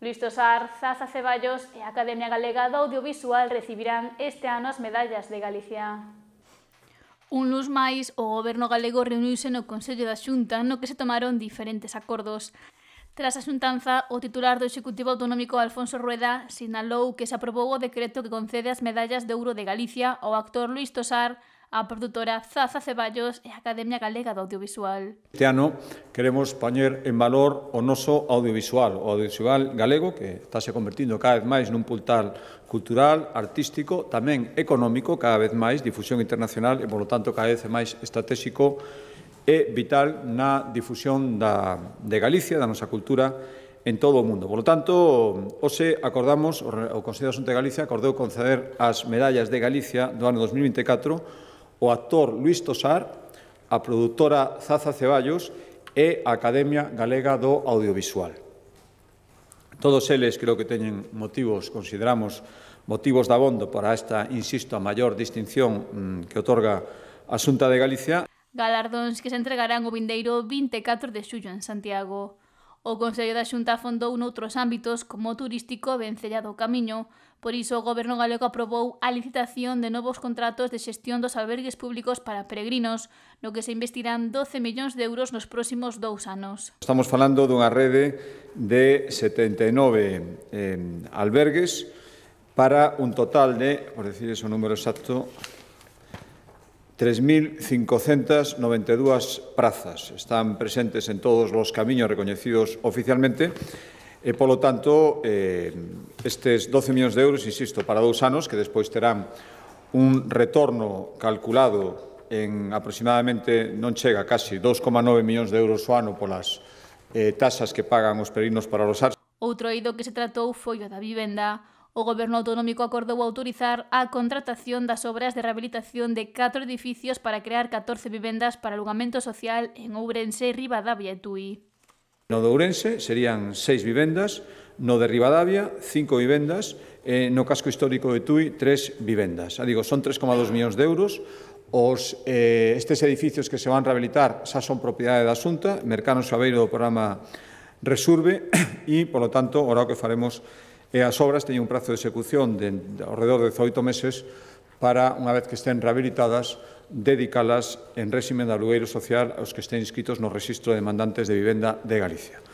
Luis Tosar, Zaza Ceballos e a Academia Galega do Audiovisual recibirán este ano as medallas de Galicia. Un luz máis, o goberno galego reuniuse no Consello da Xunta no que se tomaron diferentes acordos. Tras a xuntanza, o titular do Executivo Autonómico Alfonso Rueda sinalou que se aprobou o decreto que concede as medallas de ouro de Galicia ao actor Luis Tosar a produtora Zaza Ceballos e a Academia Galega do Audiovisual. Este ano queremos poñer en valor o noso audiovisual, o audiovisual galego que está se convertindo cada vez máis nun portal cultural, artístico, tamén económico, cada vez máis difusión internacional e, polo tanto, cada vez máis estratégico é vital na difusión da, de Galicia, da nosa cultura en todo o mundo. Por lo tanto, hoxe acordamos, o Consello de Asunto de Galicia acordou conceder as medallas de Galicia do ano 2024 o actor Luis Tosar, a produtora Zaza Ceballos e a Academia Galega do Audiovisual. Todos eles creo que teñen motivos, consideramos, motivos de abondo para esta, insisto, a maior distinción mm, que otorga a Xunta de Galicia. Galardóns que se entregarán o vindeiro 24 de xullo en Santiago. O Consello da Xunta afondou noutros ámbitos como o turístico vencella o camiño, por iso o Goberno galego aprobou a licitación de novos contratos de xestión dos albergues públicos para peregrinos, no que se investirán 12 millóns de euros nos próximos dous anos. Estamos falando dunha rede de 79 eh, albergues para un total de, por decir ese número exacto, 3.592 prazas están presentes en todos os camiños recoñecidos oficialmente e, polo tanto, eh, estes 12 millóns de euros, insisto, para dous anos, que despois terán un retorno calculado en aproximadamente non chega casi 2,9 millóns de euros o ano polas eh, tasas que pagan os perinos para os Outro eido que se tratou foi o da vivenda, O Goberno Autonómico acordou autorizar a contratación das obras de rehabilitación de 4 edificios para crear 14 vivendas para alugamento social en Ourense, Rivadavia e Tui. No de Ourense serían 6 vivendas, no de Rivadavia 5 vivendas, e no casco histórico de Tui 3 vivendas. Ah, digo, son 3,2 millóns de euros, Os, eh, estes edificios que se van rehabilitar xa son propiedade da Xunta, Mercano Xaveiro do programa Resurbe e, polo tanto, ora o que faremos e as obras teñen un prazo de execución de, alrededor de 18 meses para, unha vez que estén rehabilitadas, dedicalas en réxime de alugueiro social aos que estén inscritos no Registro de Demandantes de Vivenda de Galicia.